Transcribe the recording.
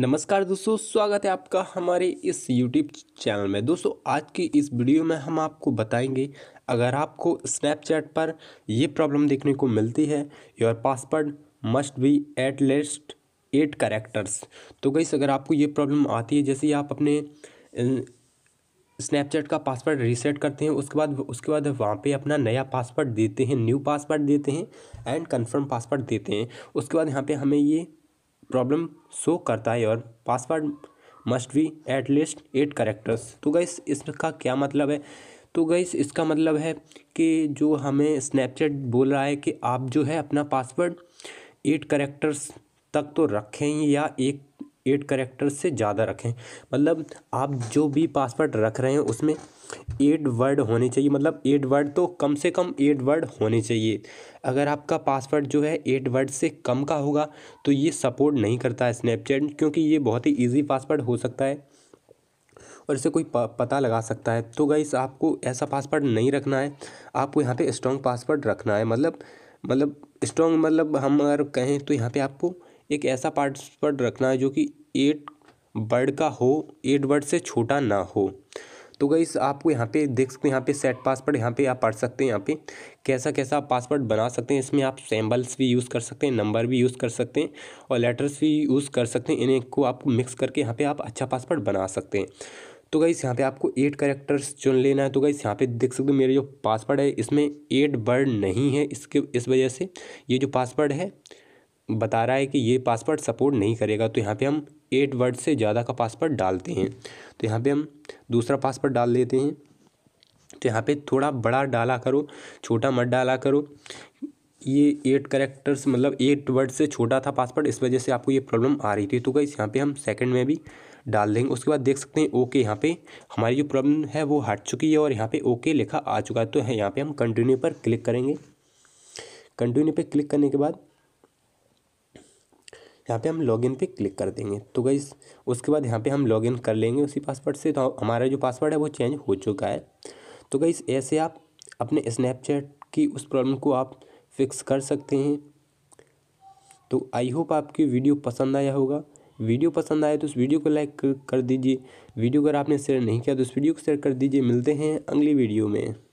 नमस्कार दोस्तों स्वागत है आपका हमारे इस YouTube चैनल में दोस्तों आज की इस वीडियो में हम आपको बताएंगे अगर आपको स्नैपचैट पर ये प्रॉब्लम देखने को मिलती है your password must be at least eight characters तो गई अगर आपको ये प्रॉब्लम आती है जैसे आप अपने स्नैपचैट का पासवर्ड रीसेट करते हैं उसके बाद उसके बाद वहाँ पे अपना नया पासवर्ड देते हैं न्यू पासवर्ड देते हैं एंड कंफर्म पासवर्ड देते हैं उसके बाद यहाँ पे हमें ये प्रॉब्लम शो करता है और password must be at least eight characters तो गैस इसका क्या मतलब है तो गैस इसका मतलब है कि जो हमें स्नैपचैट बोल रहा है कि आप जो है अपना पासवर्ड एट करेक्टर्स तक तो रखें या एक एट करेक्टर से ज़्यादा रखें मतलब आप जो भी पासवर्ड रख रहे हैं उसमें एट वर्ड होने चाहिए मतलब एट वर्ड तो कम से कम एट वर्ड होने चाहिए अगर आपका पासवर्ड जो है एट वर्ड से कम का होगा तो ये सपोर्ट नहीं करता है स्नैपचैट क्योंकि ये बहुत ही ईजी पासवर्ड हो सकता है और इसे कोई पता लगा सकता है तो गाइस आपको ऐसा पासवर्ड नहीं रखना है आपको यहाँ पे स्ट्रॉन्ग पासवर्ड रखना है मतलब मतलब स्ट्रॉन्ग मतलब हम अगर कहें तो यहाँ पे आपको एक ऐसा पासवर्ड रखना है जो कि एट वर्ड का हो एट वर्ड से छोटा ना हो तो गई आपको यहाँ पे देख सकते हैं यहाँ पे सेट पासवर्ड यहाँ पे आप पढ़ सकते हैं यहाँ पे कैसा कैसा आप पासवर्ड बना सकते हैं इसमें आप सैम्बल्स भी यूज़ कर सकते हैं नंबर भी यूज़ कर सकते हैं और लेटर्स भी यूज़ कर सकते हैं इन्हें को आप मिक्स करके यहाँ पे आप अच्छा पासवर्ड बना सकते हैं तो गई यहाँ पे आपको एट करेक्टर्स चुन लेना है तो गई यहाँ पे देख सकते हो मेरे जो पासवर्ड है इसमें एट वर्ड नहीं है इसके इस वजह से ये जो पासवर्ड है बता रहा है कि ये पासवर्ड सपोर्ट नहीं करेगा तो यहाँ पे हम एट वर्ड से ज़्यादा का पासवर्ड डालते हैं तो यहाँ पे हम दूसरा पासवर्ड डाल देते हैं तो यहाँ पे थोड़ा बड़ा डाला करो छोटा मत डाला करो ये एट करेक्टर्स मतलब एट वर्ड से छोटा था पासवर्ड इस वजह से आपको ये प्रॉब्लम आ रही थी तो कई यहाँ पर हम सेकेंड में भी डाल देंगे उसके बाद देख सकते हैं ओके यहाँ पे हमारी जो प्रॉब्लम है वो हट चुकी है और यहाँ पे ओके लिखा आ चुका है तो यहाँ पे हम कंटिन्यू पर क्लिक करेंगे कंटिन्यू पे क्लिक करने के बाद यहाँ पे हम लॉगिन पे क्लिक कर देंगे तो गई उसके बाद यहाँ पे हम लॉगिन कर लेंगे उसी पासवर्ड से तो हमारा जो पासवर्ड है वो चेंज हो चुका है तो गई ऐसे आप अपने स्नैपचैट की उस प्रॉब्लम को आप फिक्स कर सकते हैं तो आई होप आपकी वीडियो पसंद आया होगा वीडियो पसंद आए तो उस वीडियो को लाइक कर दीजिए वीडियो अगर आपने शेयर नहीं किया तो उस वीडियो को शेयर कर दीजिए मिलते हैं अगली वीडियो में